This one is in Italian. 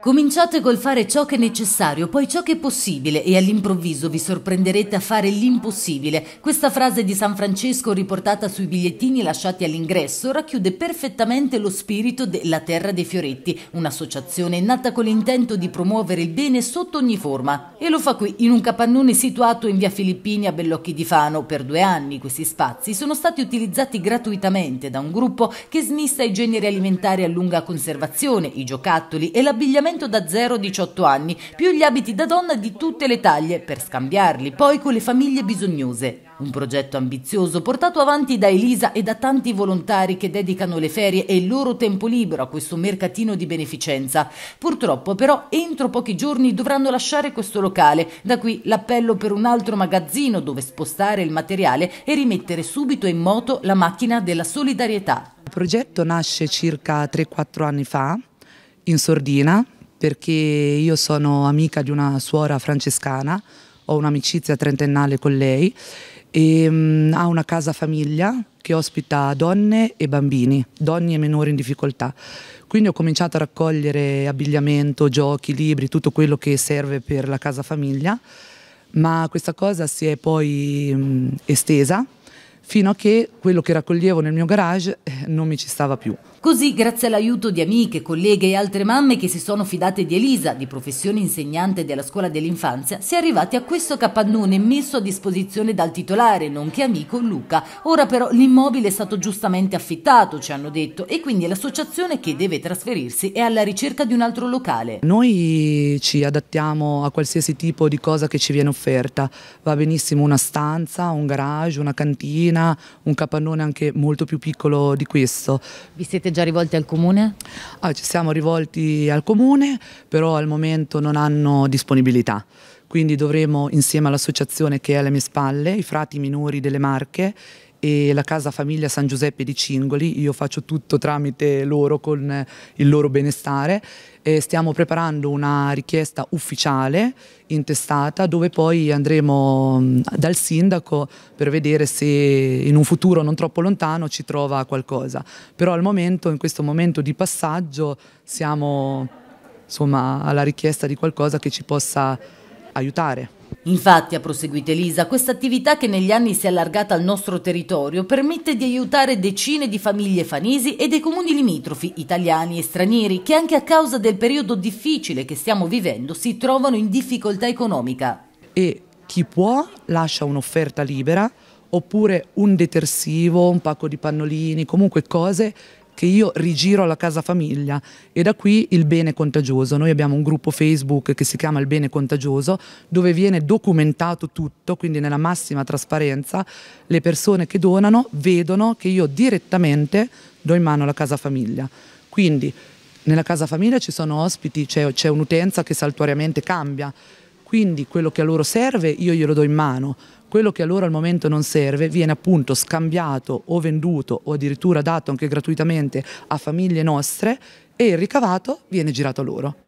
Cominciate col fare ciò che è necessario, poi ciò che è possibile e all'improvviso vi sorprenderete a fare l'impossibile. Questa frase di San Francesco riportata sui bigliettini lasciati all'ingresso racchiude perfettamente lo spirito della Terra dei Fioretti, un'associazione nata con l'intento di promuovere il bene sotto ogni forma. E lo fa qui, in un capannone situato in via Filippini a Bellocchi di Fano. Per due anni questi spazi sono stati utilizzati gratuitamente da un gruppo che smista i generi alimentari a lunga conservazione, i giocattoli e l'abbigliamento abbigliamento da 0-18 anni, più gli abiti da donna di tutte le taglie, per scambiarli poi con le famiglie bisognose. Un progetto ambizioso portato avanti da Elisa e da tanti volontari che dedicano le ferie e il loro tempo libero a questo mercatino di beneficenza. Purtroppo però entro pochi giorni dovranno lasciare questo locale, da qui l'appello per un altro magazzino dove spostare il materiale e rimettere subito in moto la macchina della solidarietà. Il progetto nasce circa 3-4 anni fa in sordina perché io sono amica di una suora francescana, ho un'amicizia trentennale con lei e mh, mm, ha una casa famiglia che ospita donne e bambini, donne e minori in difficoltà. Quindi ho cominciato a raccogliere abbigliamento, giochi, libri, tutto quello che serve per la casa famiglia, ma questa cosa si è poi mh, mm, estesa fino a che quello che raccoglievo nel mio garage eh, non mi ci stava più. Così, grazie all'aiuto di amiche, colleghe e altre mamme che si sono fidate di Elisa, di professione insegnante della scuola dell'infanzia, si è arrivati a questo capannone messo a disposizione dal titolare, nonché amico Luca. Ora però l'immobile è stato giustamente affittato, ci hanno detto, e quindi l'associazione che deve trasferirsi è alla ricerca di un altro locale. Noi ci adattiamo a qualsiasi tipo di cosa che ci viene offerta. Va benissimo una stanza, un garage, una cantina, un capannone anche molto più piccolo di qui acquisto. Vi siete già rivolti al comune? Ah, ci siamo rivolti al comune, però al momento non hanno disponibilità quindi dovremo insieme all'associazione che è alle mie spalle, i frati minori delle Marche e la casa famiglia San Giuseppe di Cingoli, io faccio tutto tramite loro con il loro benestare e stiamo preparando una richiesta ufficiale intestata dove poi andremo dal sindaco per vedere se in un futuro non troppo lontano ci trova qualcosa, però al momento, in questo momento di passaggio siamo insomma, alla richiesta di qualcosa che ci possa aiutare. Infatti, ha proseguito Elisa, questa attività che negli anni si è allargata al nostro territorio permette di aiutare decine di famiglie fanisi e dei comuni limitrofi, italiani e stranieri, che anche a causa del periodo difficile che stiamo vivendo si trovano in difficoltà economica. E chi può lascia un'offerta libera oppure un detersivo, un pacco di pannolini, comunque cose che io rigiro alla casa famiglia e da qui il bene contagioso. Noi abbiamo un gruppo Facebook che si chiama Il bene contagioso dove viene documentato tutto, quindi nella massima trasparenza le persone che donano vedono che io direttamente do in mano la casa famiglia. Quindi nella casa famiglia ci sono ospiti, c'è un'utenza che saltuariamente cambia. Quindi quello che a loro serve io glielo do in mano, quello che a loro al momento non serve viene appunto scambiato o venduto o addirittura dato anche gratuitamente a famiglie nostre e il ricavato viene girato a loro.